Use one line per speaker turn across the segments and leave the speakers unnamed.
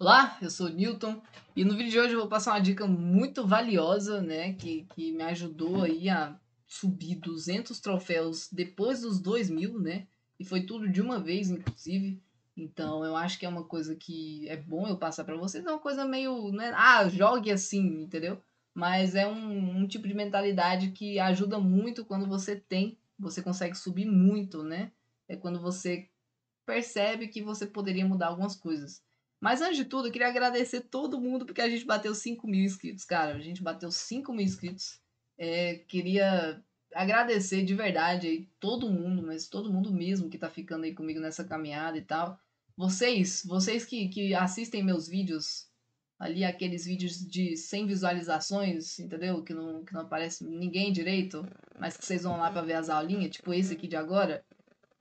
Olá, eu sou o Newton e no vídeo de hoje eu vou passar uma dica muito valiosa, né, que, que me ajudou aí a subir 200 troféus depois dos 2 mil, né, e foi tudo de uma vez, inclusive, então eu acho que é uma coisa que é bom eu passar para vocês, é uma coisa meio, né, ah, jogue assim, entendeu? Mas é um, um tipo de mentalidade que ajuda muito quando você tem, você consegue subir muito, né, é quando você percebe que você poderia mudar algumas coisas. Mas antes de tudo, eu queria agradecer todo mundo porque a gente bateu 5 mil inscritos, cara. A gente bateu 5 mil inscritos. É, queria agradecer de verdade aí todo mundo, mas todo mundo mesmo que tá ficando aí comigo nessa caminhada e tal. Vocês, vocês que, que assistem meus vídeos, ali aqueles vídeos de 100 visualizações, entendeu? Que não, que não aparece ninguém direito, mas que vocês vão lá para ver as aulinhas, tipo esse aqui de agora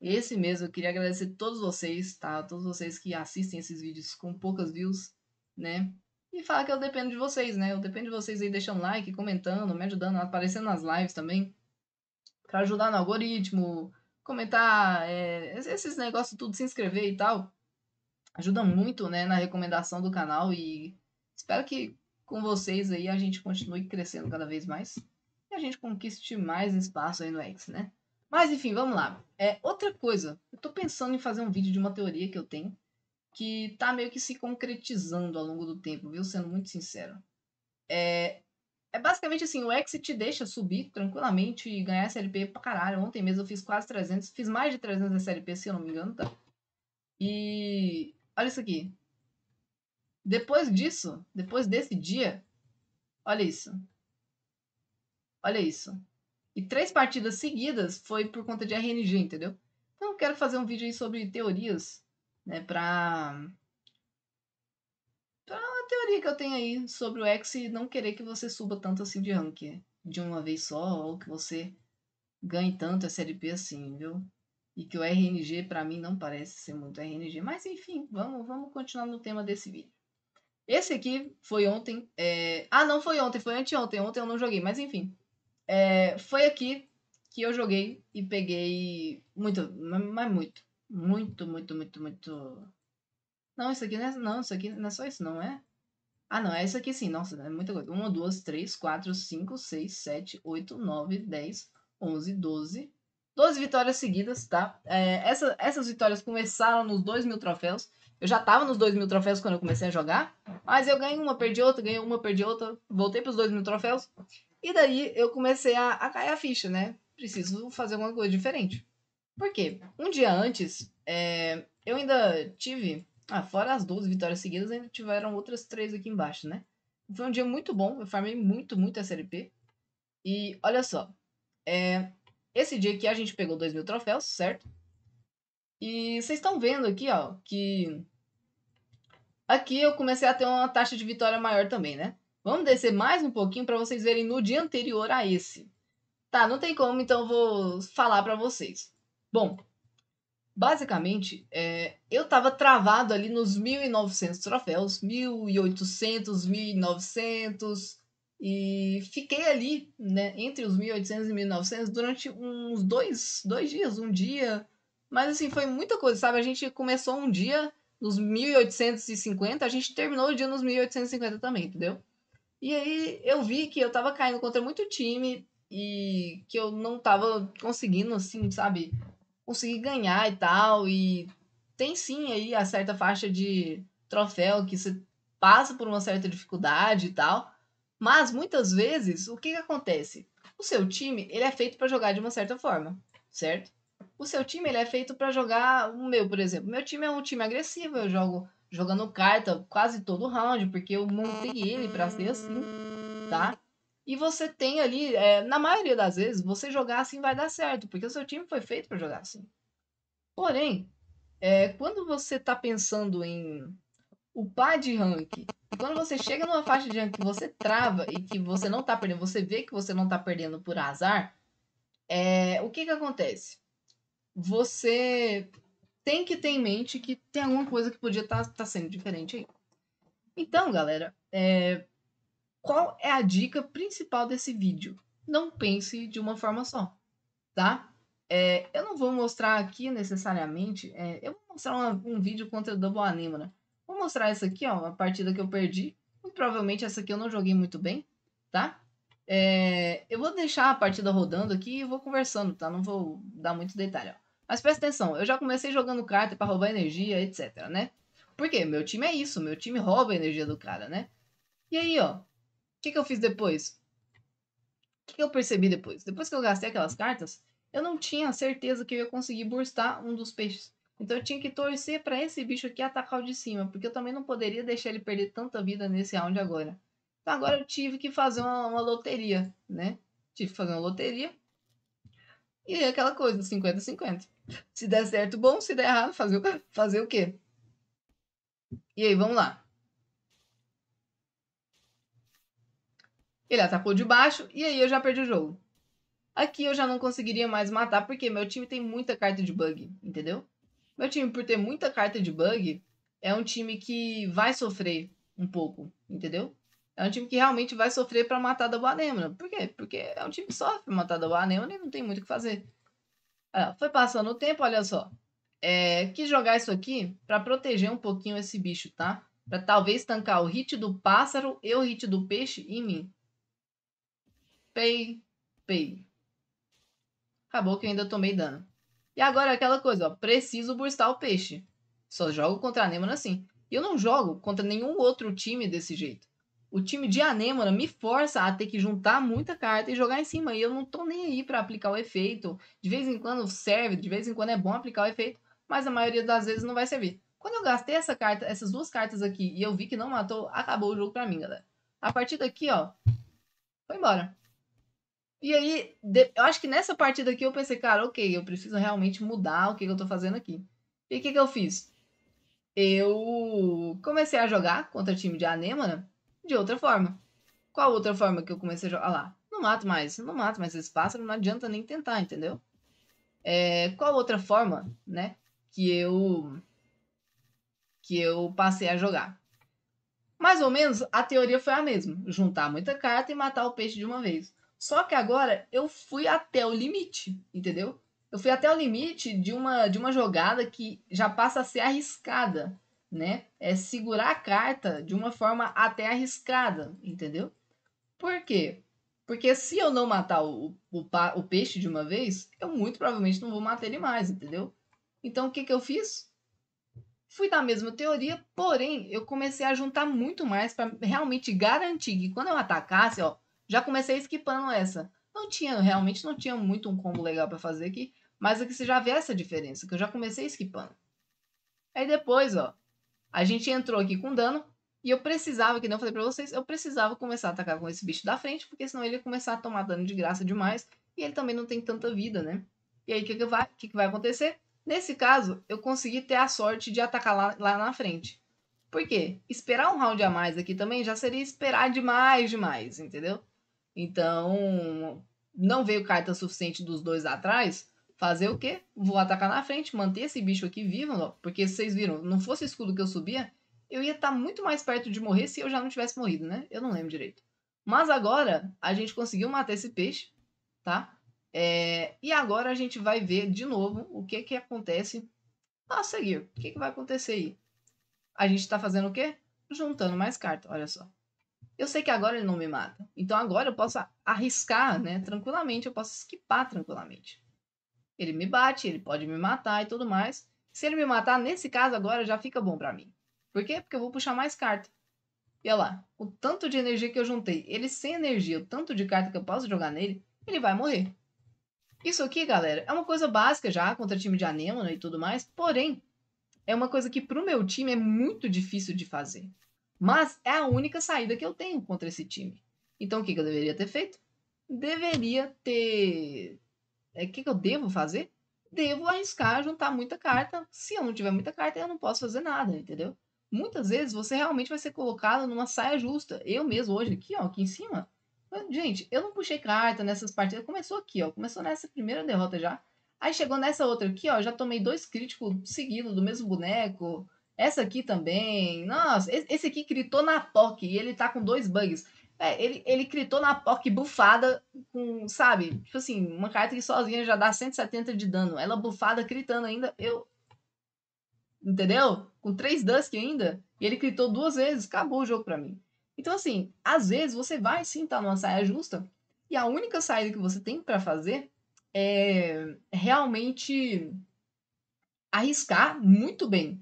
esse mesmo. Eu queria agradecer a todos vocês, tá? A todos vocês que assistem esses vídeos com poucas views, né? E falar que eu dependo de vocês, né? Eu dependo de vocês aí deixando like, comentando, me ajudando, aparecendo nas lives também. para ajudar no algoritmo, comentar, é, esses negócios tudo, se inscrever e tal. Ajuda muito, né, na recomendação do canal e espero que com vocês aí a gente continue crescendo cada vez mais e a gente conquiste mais espaço aí no X, né? Mas enfim, vamos lá. É, outra coisa, eu tô pensando em fazer um vídeo de uma teoria que eu tenho que tá meio que se concretizando ao longo do tempo, viu? Sendo muito sincero. É, é basicamente assim, o Exit te deixa subir tranquilamente e ganhar SLP pra caralho. Ontem mesmo eu fiz quase 300, fiz mais de 300 SLP, se eu não me engano, tá? E olha isso aqui. Depois disso, depois desse dia, olha isso. Olha isso. E três partidas seguidas foi por conta de RNG, entendeu? Então eu quero fazer um vídeo aí sobre teorias, né, pra... Pra uma teoria que eu tenho aí sobre o X e não querer que você suba tanto assim de rank de uma vez só, ou que você ganhe tanto a Série assim, viu? E que o RNG para mim não parece ser muito RNG, mas enfim, vamos, vamos continuar no tema desse vídeo. Esse aqui foi ontem. É... Ah, não foi ontem, foi anteontem. Ontem eu não joguei, mas enfim. É, foi aqui que eu joguei e peguei muito, mas muito, muito, muito, muito, muito. Não, isso aqui não é, não, isso aqui não é só isso, não é? Ah, não, é isso aqui sim, nossa, é muita coisa. 1, 2, 3, 4, 5, 6, 7, 8, 9, 10, 11, 12. 12 vitórias seguidas, tá? É, essa, essas vitórias começaram nos 2 mil troféus. Eu já tava nos 2 mil troféus quando eu comecei a jogar, mas eu ganhei uma, perdi outra, ganhei uma, perdi outra, voltei pros 2 mil troféus. E daí eu comecei a, a cair a ficha, né? Preciso fazer alguma coisa diferente. Por quê? Um dia antes, é, eu ainda tive, ah, fora as 12 vitórias seguidas, ainda tiveram outras três aqui embaixo, né? Foi um dia muito bom, eu farmei muito, muito SLP. E olha só, é, esse dia aqui a gente pegou 2 mil troféus, certo? E vocês estão vendo aqui, ó, que aqui eu comecei a ter uma taxa de vitória maior também, né? Vamos descer mais um pouquinho para vocês verem no dia anterior a esse. Tá, não tem como, então vou falar para vocês. Bom, basicamente, é, eu estava travado ali nos 1.900 troféus, 1.800, 1.900, e fiquei ali, né, entre os 1.800 e 1.900 durante uns dois, dois dias, um dia. Mas assim, foi muita coisa, sabe? A gente começou um dia nos 1.850, a gente terminou o dia nos 1.850 também, entendeu? E aí eu vi que eu tava caindo contra muito time e que eu não tava conseguindo, assim, sabe, conseguir ganhar e tal. E tem sim aí a certa faixa de troféu que você passa por uma certa dificuldade e tal. Mas muitas vezes, o que, que acontece? O seu time, ele é feito para jogar de uma certa forma, certo? O seu time, ele é feito para jogar o meu, por exemplo. Meu time é um time agressivo, eu jogo jogando carta quase todo round, porque eu montei ele para ser assim, tá? E você tem ali, é, na maioria das vezes, você jogar assim vai dar certo, porque o seu time foi feito para jogar assim. Porém, é, quando você tá pensando em upar de rank, e quando você chega numa faixa de rank que você trava e que você não tá perdendo, você vê que você não tá perdendo por azar, é, o que que acontece? Você tem que ter em mente que tem alguma coisa que podia estar tá, tá sendo diferente aí. Então, galera, é... qual é a dica principal desse vídeo? Não pense de uma forma só, tá? É... eu não vou mostrar aqui necessariamente, é... eu vou mostrar uma, um vídeo contra o Double Anemona. Né? Vou mostrar essa aqui, ó, a partida que eu perdi. E provavelmente essa aqui eu não joguei muito bem, tá? É, eu vou deixar a partida rodando aqui e vou conversando, tá? Não vou dar muito detalhe, ó. Mas presta atenção, eu já comecei jogando carta para roubar energia, etc, né? Porque meu time é isso, meu time rouba a energia do cara, né? E aí, ó, o que, que eu fiz depois? O que, que eu percebi depois? Depois que eu gastei aquelas cartas, eu não tinha certeza que eu ia conseguir burstar um dos peixes. Então eu tinha que torcer para esse bicho aqui atacar o de cima, porque eu também não poderia deixar ele perder tanta vida nesse round agora. Então agora eu tive que fazer uma, uma loteria, né? Tive que fazer uma loteria. E aquela coisa, 50-50. Se der certo, bom. Se der errado, fazer o, fazer o quê? E aí, vamos lá. Ele atacou de baixo e aí eu já perdi o jogo. Aqui eu já não conseguiria mais matar porque meu time tem muita carta de bug, entendeu? Meu time, por ter muita carta de bug, é um time que vai sofrer um pouco, entendeu? É um time que realmente vai sofrer para matar da Boanemra. Por quê? Porque é um time que sofre matar da Boanemra e não tem muito o que fazer. Ah, foi passando o tempo, olha só. É, quis jogar isso aqui para proteger um pouquinho esse bicho, tá? Para talvez tancar o hit do pássaro e o hit do peixe em mim. Pei, pei. Acabou que eu ainda tomei dano. E agora aquela coisa, ó, preciso burstar o peixe. Só jogo contra a Nêmona assim. E eu não jogo contra nenhum outro time desse jeito o time de Anêmona me força a ter que juntar muita carta e jogar em cima. E eu não tô nem aí para aplicar o efeito. De vez em quando serve, de vez em quando é bom aplicar o efeito, mas a maioria das vezes não vai servir. Quando eu gastei essa carta, essas duas cartas aqui e eu vi que não matou, acabou o jogo pra mim, galera. A partir daqui, ó, foi embora. E aí, eu acho que nessa partida aqui eu pensei, cara, ok, eu preciso realmente mudar o que, que eu tô fazendo aqui. E o que, que eu fiz? Eu comecei a jogar contra o time de Anêmona de outra forma. Qual outra forma que eu comecei a jogar? Ah lá, não mato mais, não mato mais esse pássaro, não adianta nem tentar, entendeu? É, qual outra forma, né, que eu que eu passei a jogar? Mais ou menos a teoria foi a mesma, juntar muita carta e matar o peixe de uma vez. Só que agora eu fui até o limite, entendeu? Eu fui até o limite de uma de uma jogada que já passa a ser arriscada, né? É segurar a carta de uma forma até arriscada, entendeu? Por quê? Porque se eu não matar o, o, o peixe de uma vez, eu muito provavelmente não vou matar ele mais, entendeu? Então o que, que eu fiz? Fui da mesma teoria, porém eu comecei a juntar muito mais para realmente garantir que quando eu atacasse, ó, já comecei esquipando essa. Não tinha, realmente não tinha muito um combo legal para fazer aqui, mas é que você já vê essa diferença, que eu já comecei esquipando. Aí depois, ó, a gente entrou aqui com dano. E eu precisava, que não falei pra vocês, eu precisava começar a atacar com esse bicho da frente, porque senão ele ia começar a tomar dano de graça demais. E ele também não tem tanta vida, né? E aí, o que, que, vai, que, que vai acontecer? Nesse caso, eu consegui ter a sorte de atacar lá, lá na frente. Por quê? Esperar um round a mais aqui também já seria esperar demais, demais, entendeu? Então, não veio carta suficiente dos dois atrás, fazer o quê? Vou atacar na frente, manter esse bicho aqui vivo, ó, porque vocês viram, não fosse o escudo que eu subia, eu ia estar tá muito mais perto de morrer se eu já não tivesse morrido, né? Eu não lembro direito. Mas agora a gente conseguiu matar esse peixe, tá? É, e agora a gente vai ver de novo o que que acontece a seguir. O que, que vai acontecer aí? A gente tá fazendo o quê? Juntando mais cartas, olha só. Eu sei que agora ele não me mata. Então agora eu posso arriscar, né? Tranquilamente, eu posso esquipar tranquilamente. Ele me bate, ele pode me matar e tudo mais. Se ele me matar, nesse caso agora já fica bom para mim. Por quê? Porque eu vou puxar mais carta. E olha lá, o tanto de energia que eu juntei, ele sem energia, o tanto de carta que eu posso jogar nele, ele vai morrer. Isso aqui, galera, é uma coisa básica já contra time de anêmona né, e tudo mais, porém, é uma coisa que pro meu time é muito difícil de fazer. Mas é a única saída que eu tenho contra esse time. Então o que, que eu deveria ter feito? Deveria ter é, que, que eu devo fazer? Devo arriscar juntar muita carta. Se eu não tiver muita carta, eu não posso fazer nada, entendeu? Muitas vezes você realmente vai ser colocado numa saia justa. Eu mesmo hoje aqui, ó, aqui em cima. Gente, eu não puxei carta nessas partidas. Começou aqui, ó. Começou nessa primeira derrota já. Aí chegou nessa outra aqui, ó. Já tomei dois críticos seguidos do mesmo boneco. Essa aqui também. Nossa, esse aqui gritou na toque e ele tá com dois bugs. É, ele, ele gritou na POC bufada com, sabe? Tipo assim, uma que sozinha já dá 170 de dano. Ela bufada, gritando ainda, eu... Entendeu? Com três Dusk ainda. E ele gritou duas vezes, acabou o jogo pra mim. Então, assim, às vezes você vai sim estar tá numa saia justa e a única saída que você tem para fazer é realmente arriscar muito bem,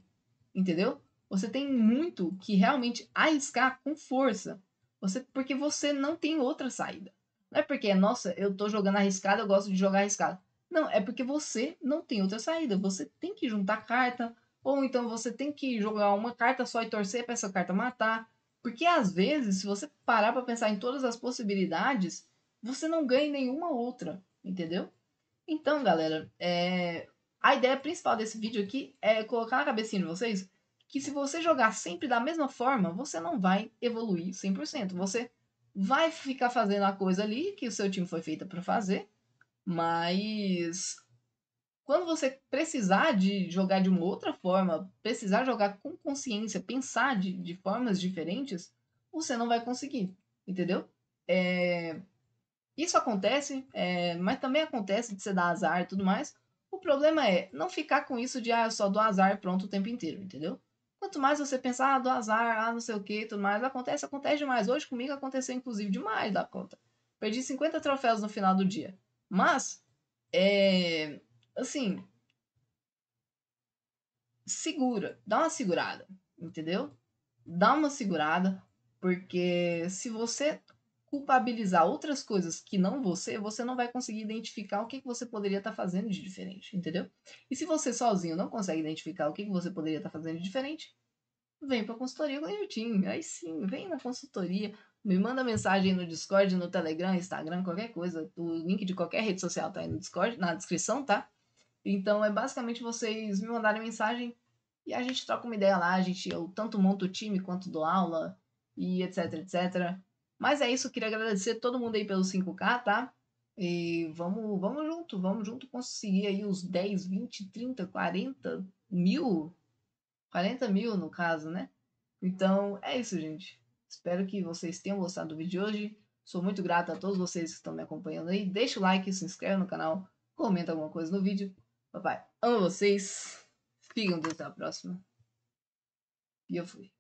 entendeu? Você tem muito que realmente arriscar com força você, porque você não tem outra saída. Não é porque, nossa, eu tô jogando arriscado, eu gosto de jogar arriscado. Não, é porque você não tem outra saída. Você tem que juntar carta, ou então você tem que jogar uma carta só e torcer para essa carta matar. Porque às vezes, se você parar para pensar em todas as possibilidades, você não ganha nenhuma outra, entendeu? Então, galera, é... a ideia principal desse vídeo aqui é colocar na cabecinha de vocês que se você jogar sempre da mesma forma, você não vai evoluir 100%. Você vai ficar fazendo a coisa ali que o seu time foi feito para fazer, mas quando você precisar de jogar de uma outra forma, precisar jogar com consciência, pensar de, de formas diferentes, você não vai conseguir, entendeu? É... Isso acontece, é... mas também acontece de você dar azar e tudo mais. O problema é não ficar com isso de, ah, eu só dou azar pronto o tempo inteiro, entendeu? Quanto mais você pensar, ah, do azar, ah, não sei o que, tudo mais, acontece, acontece demais. Hoje comigo aconteceu, inclusive, demais da conta. Perdi 50 troféus no final do dia. Mas, é. Assim. Segura, dá uma segurada, entendeu? Dá uma segurada, porque se você culpabilizar outras coisas que não você, você não vai conseguir identificar o que, que você poderia estar tá fazendo de diferente, entendeu? E se você sozinho não consegue identificar o que, que você poderia estar tá fazendo de diferente, vem para a consultoria com o time. Aí sim, vem na consultoria, me manda mensagem no Discord, no Telegram, Instagram, qualquer coisa. O link de qualquer rede social tá aí no Discord, na descrição, tá? Então é basicamente vocês me mandarem mensagem e a gente troca uma ideia lá, a gente eu tanto monto o time quanto dou aula e etc, etc. Mas é isso, queria agradecer todo mundo aí pelos 5K, tá? E vamos, vamos junto, vamos junto conseguir aí os 10, 20, 30, 40 mil. 40 mil no caso, né? Então é isso, gente. Espero que vocês tenham gostado do vídeo de hoje. Sou muito grato a todos vocês que estão me acompanhando aí. Deixa o like, se inscreve no canal, comenta alguma coisa no vídeo. Papai, amo vocês. Fiquem Deus até a próxima. E eu fui.